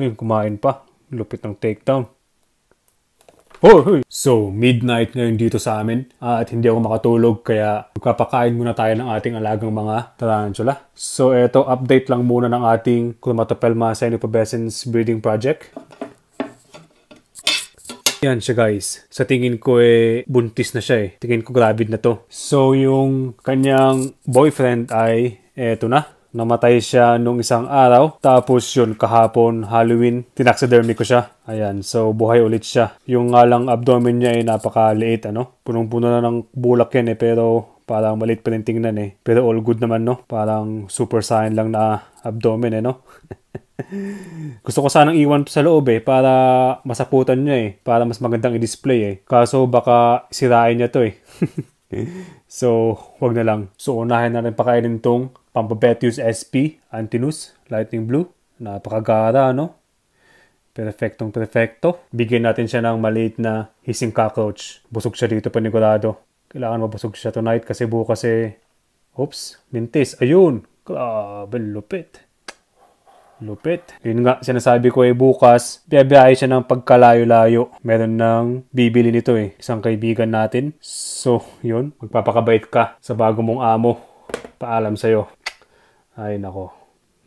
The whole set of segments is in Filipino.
Ayun, kumain pa. Lupit ng takedown. Oh, So, midnight ngayon dito sa amin uh, at hindi ako makatulog kaya magpapakain muna tayo ng ating alagang mga tarantula. So, eto update lang muna ng ating Chromatopelma cynopobescens breeding project. Yan siya guys. Sa tingin ko eh, buntis na siya eh. Tingin ko gravid na to. So yung kanyang boyfriend ay eto na. Namatay siya nung isang araw. Tapos yun, kahapon, Halloween, tinaxidermy ko siya. Ayan, so buhay ulit siya. Yung nga lang abdomen niya ay napakaliit, ano? Punong-puno na ng bulak yan eh, pero parang maliit pa rin tingnan eh. Pero all good naman, no? Parang super sign lang na abdomen eh, no? Gusto ko sanang iwan sa loob eh para masaputan niya eh. Para mas magandang i-display eh. Kaso baka sirain niya to eh. so, wag na lang. So, unahin na rin pakainin tong Pampabetius SP, Antinus, Lightning Blue. Napakagara, no? Perfectong perfecto. Bigyan natin siya ng maliit na hissing cockroach. Busog siya dito panigurado. Kailangan mabusog siya tonight kasi bukas eh... Oops, mintis. Ayun! Grabe, lupit. Lupit. Yun nga, sinasabi ko eh bukas, biyabiyahe siya ng pagkalayo-layo. Meron ng bibili nito eh, isang kaibigan natin. So, yun, magpapakabait ka sa bago mong amo. Paalam sa'yo. Ay nako.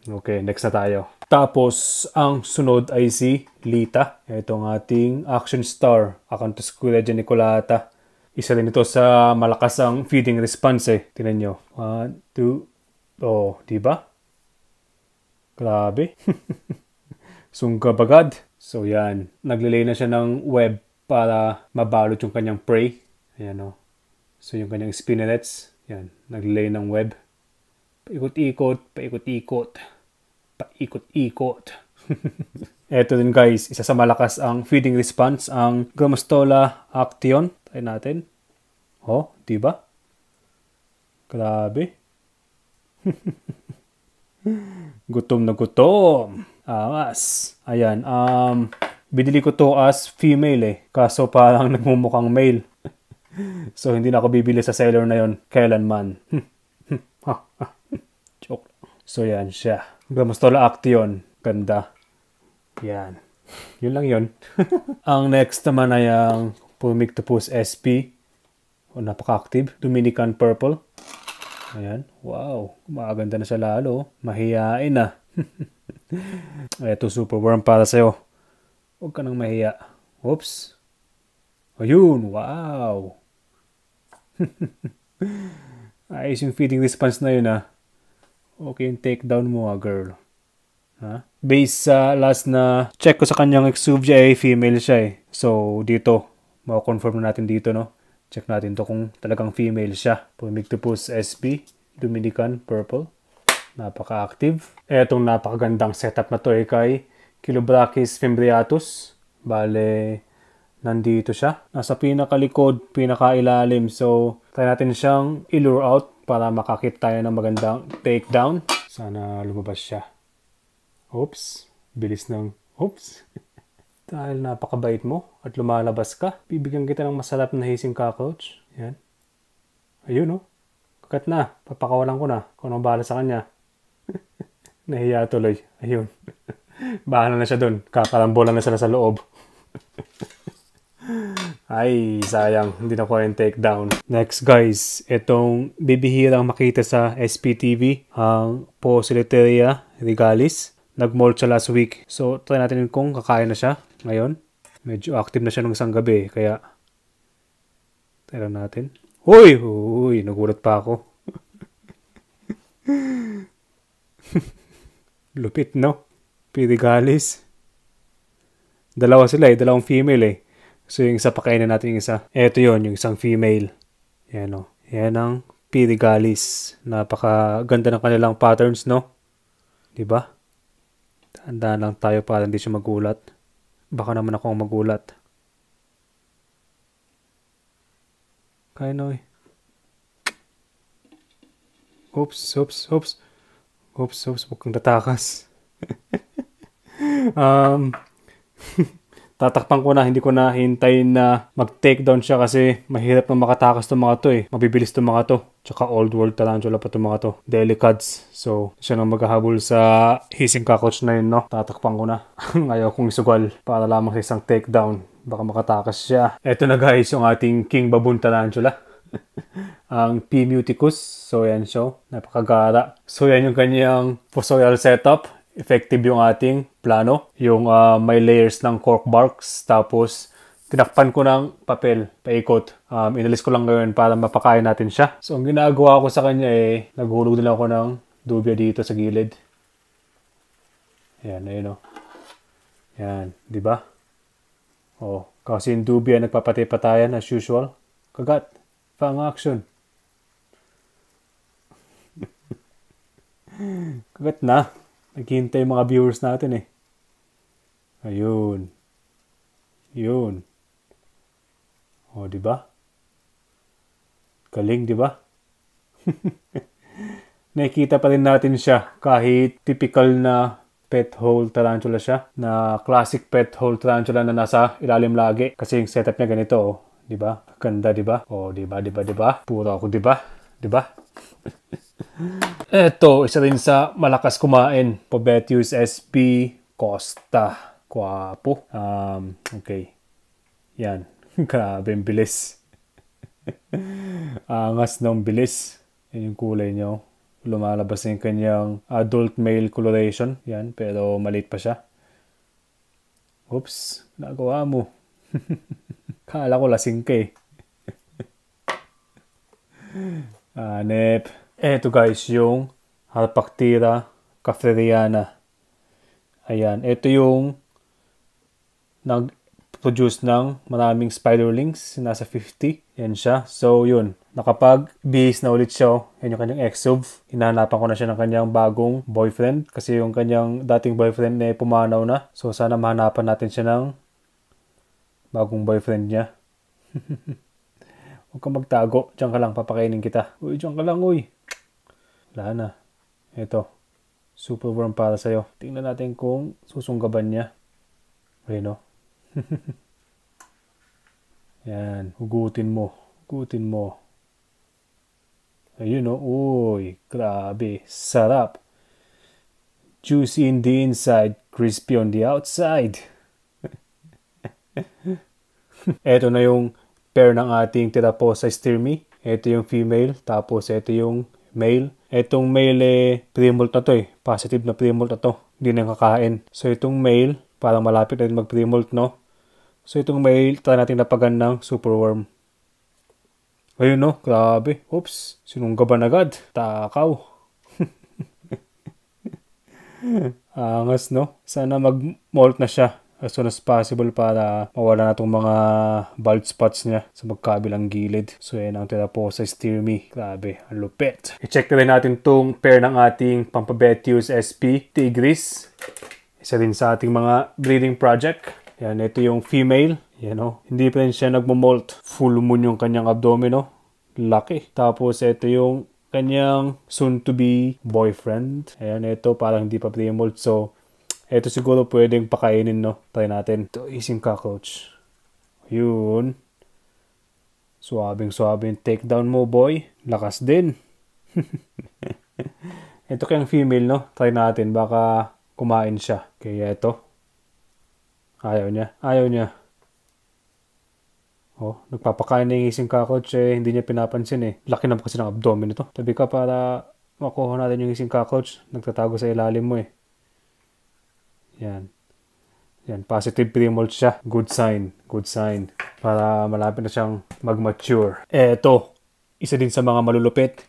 Okay, next na tayo. Tapos, ang sunod ay si Lita. Ito Itong ating action star, Akantos Kuleja Nicolata. Isa din ito sa malakas ang feeding response eh. Tingnan nyo. One, two, oh, di ba? Grabe. Sungkab agad. So yan, naglilay na siya ng web para mabalot yung kanyang prey. Ayan Oh. So yung kanyang spinelets, yan, naglilay ng web paikot-ikot, paikot-ikot, paikot-ikot. Ito din guys, isa sa malakas ang feeding response, ang Glomostola action. Tayo natin. Oh, di ba? Grabe. gutom na gutom. Awas. Ayan, um, binili ko to as female eh. Kaso parang nagmumukhang male. so hindi na ako bibili sa seller na yon kailanman. ha, ha. So yan siya. Gamustola Action. Ganda. Yan. Yun lang yun. ang next naman ay ang Pumictopus SP. O napaka-active. Dominican Purple. Ayan. Wow. Kumaganda na siya lalo. Mahiyain na. Ah. Ito superworm para sa'yo. Huwag ka nang mahiya. Oops. Ayun. Wow. Ayos yung feeding response na yun ah. Okay yung takedown mo ah, girl. Ha? Based sa last na check ko sa kanyang exuvia eh, female siya eh. So, dito, confirm na natin dito, no? Check natin to kung talagang female siya. Pumigtipus SP, Dominican, purple. Napaka-active. Etong napakagandang setup na to eh kay Kilobrachis fimbriatus. Bale, nandito siya. Nasa pinakalikod, pinakailalim. So, try natin siyang i-lure out para makakita tayo ng magandang takedown. Sana lumabas siya. Oops, bilis ng oops. Dahil napakabait mo at lumalabas ka, bibigyan kita ng masarap na hising cockroach. Yan. Ayun oh. Kakat na. Papakawalan ko na. Kung anong bahala sa kanya. Nahiya tuloy. Ayun. bahala na siya doon. Kakarambola na sila sa loob. Ay, sayang. Hindi na ko yung takedown. Next guys, itong bibihirang makita sa SPTV, ang Posileteria regalis. Nag-molt siya last week. So, try natin kung kakain na siya ngayon. Medyo active na siya nung isang gabi, eh. kaya try natin. Hoy! Hoy! Nagulat pa ako. Lupit, no? Pirigalis. Dalawa sila eh. Dalawang female eh. So yung isa pakain natin yung isa. Ito yon yung isang female. Yan o. Oh. Yan ang pirigalis. Napakaganda ng kanilang patterns, no? ba? Diba? Tanda lang tayo para hindi siya magulat. Baka naman ako ang magulat. Kaya na eh. Oops, oops, oops. Oops, oops, huwag kang tatakas. um, tatakpan ko na, hindi ko na hintayin na mag takedown siya kasi mahirap na makatakas tong mga to eh. Mabibilis tong mga to. Tsaka old world tarantula pa tong mga to. Delicates. So, siya nang maghahabol sa hissing cockroach na yun, no? Tatakpan ko na. Ayaw kong isugal para lamang sa isang takedown. Baka makatakas siya. Eto na guys, yung ating king baboon tarantula. ang P. muticus. So, yan siya. Oh. Napakagara. So, yan yung kanyang fossorial setup effective yung ating plano, yung uh, may layers ng cork barks, tapos tinakpan ko ng papel, paikot. Um, inalis ko lang ngayon para mapakain natin siya. So, ang ginagawa ko sa kanya eh, naghulog nila ako ng dubya dito sa gilid. Ayan, ayun o. Oh. Ayan, di ba? Oh, kasi yung dubya nagpapatay-patayan as usual. Kagat, pang action. Kagat na. Naghihintay mga viewers natin eh. Ayun. Yun. O, di ba? Galing, di ba? Nakikita pa rin natin siya kahit typical na pet hole tarantula siya na classic pet hole tarantula na nasa ilalim lagi kasi yung setup niya ganito oh, 'di ba? Ganda 'di ba? Oh, 'di ba? 'Di ba? 'Di ba? Puro ako 'di ba? 'Di ba? Eto, isa rin sa malakas kumain. Pobetius SP Costa. Kwapo. Um, okay. Yan. Grabe, ang bilis. Angas ng bilis. Yan yung kulay niya. Oh. Lumalabas yung kanyang adult male coloration. Yan, pero malit pa siya. Oops, nagawa mo. Kala ko lasing ka eh. Anep. Ah, education at partida cafrediana. Ayan, ito yung nag-produce ng maraming links, nasa 50, yan siya. So yun, nakapag-bihis na ulit siya, oh. yan yung kanyang ex-sub. Hinahanapan ko na siya ng kanyang bagong boyfriend kasi yung kanyang dating boyfriend na eh, pumanaw na. So sana mahanapan natin siya ng bagong boyfriend niya. Huwag kang magtago. Diyan ka lang, papakainin kita. Uy, diyan ka lang, uy. Wala na. Ito. Super warm para sa'yo. Tingnan natin kung susunggaban niya. Bueno. Yan. Hugutin mo. Hugutin mo. Ayun, no? Uy, grabe. Sarap. Juicy in the inside, crispy on the outside. Ito na yung pair ng ating tiraposa stirmi. Ito yung female, tapos ito yung male. Itong male eh, premolt na to eh. Positive na premolt na to. Hindi na kakain. So itong male, parang malapit na rin mag-premolt no. So itong male, try natin lapagan ng superworm. Ayun no, grabe. Oops, sinunggaban agad. Takaw. Angas no. Sana mag-molt na siya as soon as possible para mawala na itong mga bald spots niya sa magkabilang gilid. So yan ang tinaposa steer me. Grabe, ang lupet. I-check na rin natin itong pair ng ating Pampabetius SP Tigris. Isa rin sa ating mga breeding project. Yan, ito yung female. Yan o. Oh. Hindi pa rin siya nagmamolt. Full moon yung kanyang abdomen o. Laki. Tapos ito yung kanyang soon-to-be boyfriend. Ayan, ito parang hindi pa pre-molt. So, ito siguro pwedeng pakainin, no? Try natin. Ito ising yung cockroach. Yun. Suwabing suwabing takedown mo, boy. Lakas din. ito kayang female, no? Try natin. Baka kumain siya. Kaya ito. Ayaw niya. Ayaw niya. Oh, nagpapakain na yung ising coach. eh. Hindi niya pinapansin eh. Laki naman kasi ng abdomen nito. Tabi ka para makuha natin yung ising coach. Nagtatago sa ilalim mo eh. Yan. Yan, positive premold siya. Good sign, good sign. Para malapit na siyang mag-mature. Eto, isa din sa mga malulupit.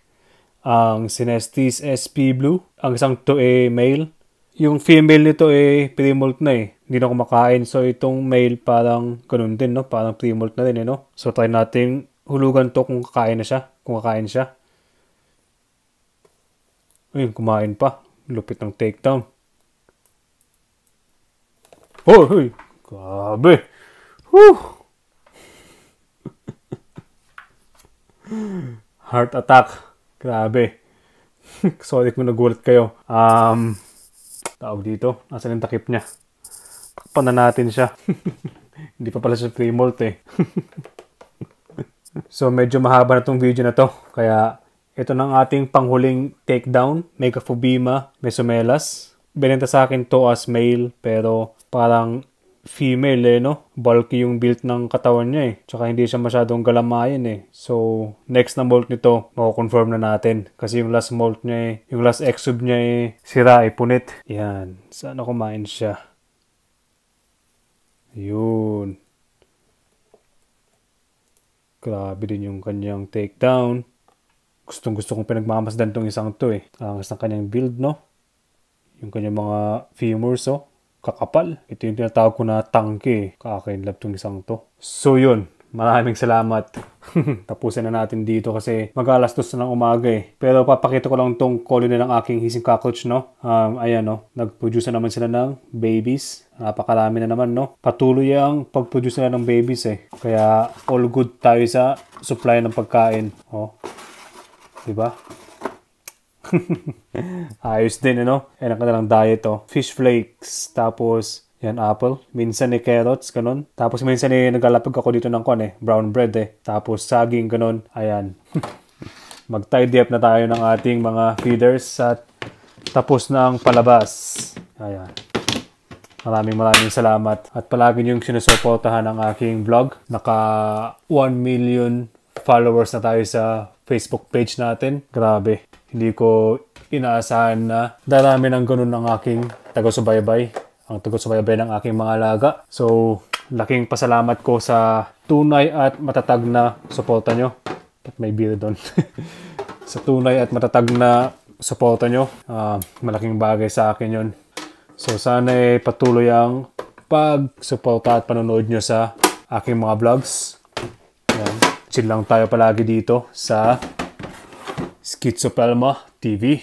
Ang Sinestis SP Blue. Ang isang to ay male. Yung female nito ay premold na eh. Hindi na kumakain. So itong male parang ganun din, no? Parang premold na din, eh, no? So try natin hulugan to kung kakain na siya. Kung kakain siya. Ayun, kumain pa. Lupit ng takedown. Hoy, oh, grabe. Whew. Heart attack. Grabe. Sorry kung nagulat kayo. Um, tawag dito. Nasaan yung takip niya? Takpan na natin siya. Hindi pa pala siya free molt eh. so medyo mahaba na itong video na to. Kaya ito ng ating panghuling takedown, Megafobima, Mesomelas. Binenta sa akin to as mail pero parang female eh, no? Bulky yung build ng katawan niya eh. Tsaka hindi siya masyadong galamayan eh. So, next na molt nito, mako-confirm na natin. Kasi yung last molt niya eh, yung last exub niya eh, sira eh, punit. Yan. Sana kumain siya. Yun. Grabe din yung kanyang takedown. Gustong gusto kong pinagmamasdan tong isang to eh. Angas ng kanyang build, no? Yung kanyang mga femurs, oh kakapal. Ito yung tinatawag ko na tangke. Kakainlove tong isang to. So yun, maraming salamat. Tapusin na natin dito kasi mag-alastos na ng umaga eh. Pero papakita ko lang tong colony ng aking hising cockroach, no? Um, ayan, no? Nag-produce na naman sila ng babies. Napakarami na naman, no? Patuloy ang pag-produce na ng babies eh. Kaya all good tayo sa supply ng pagkain, oh. Diba? Ayos din, ano? Yan ang kanilang diet, oh. Fish flakes, tapos yan, apple. Minsan ni eh, carrots, ganun. Tapos minsan ni eh, naglalapag ako dito ng kon eh. Brown bread eh. Tapos saging, ganun. Ayan. Mag-tidy up na tayo ng ating mga feeders at tapos na ang palabas. Ayan. Maraming maraming salamat. At palagi niyong sinusuportahan ang aking vlog. Naka 1 million followers na tayo sa Facebook page natin. Grabe. Hindi ko inaasahan na darami ng ganun ng aking taga ang taga ng aking mga alaga. So, laking pasalamat ko sa tunay at matatag na suporta nyo. At may beer doon? sa tunay at matatag na suporta nyo. Uh, malaking bagay sa akin yon. So, sana ay patuloy ang pag-suporta at panonood nyo sa aking mga vlogs. Yan. Chill lang tayo palagi dito sa Skizopelma TV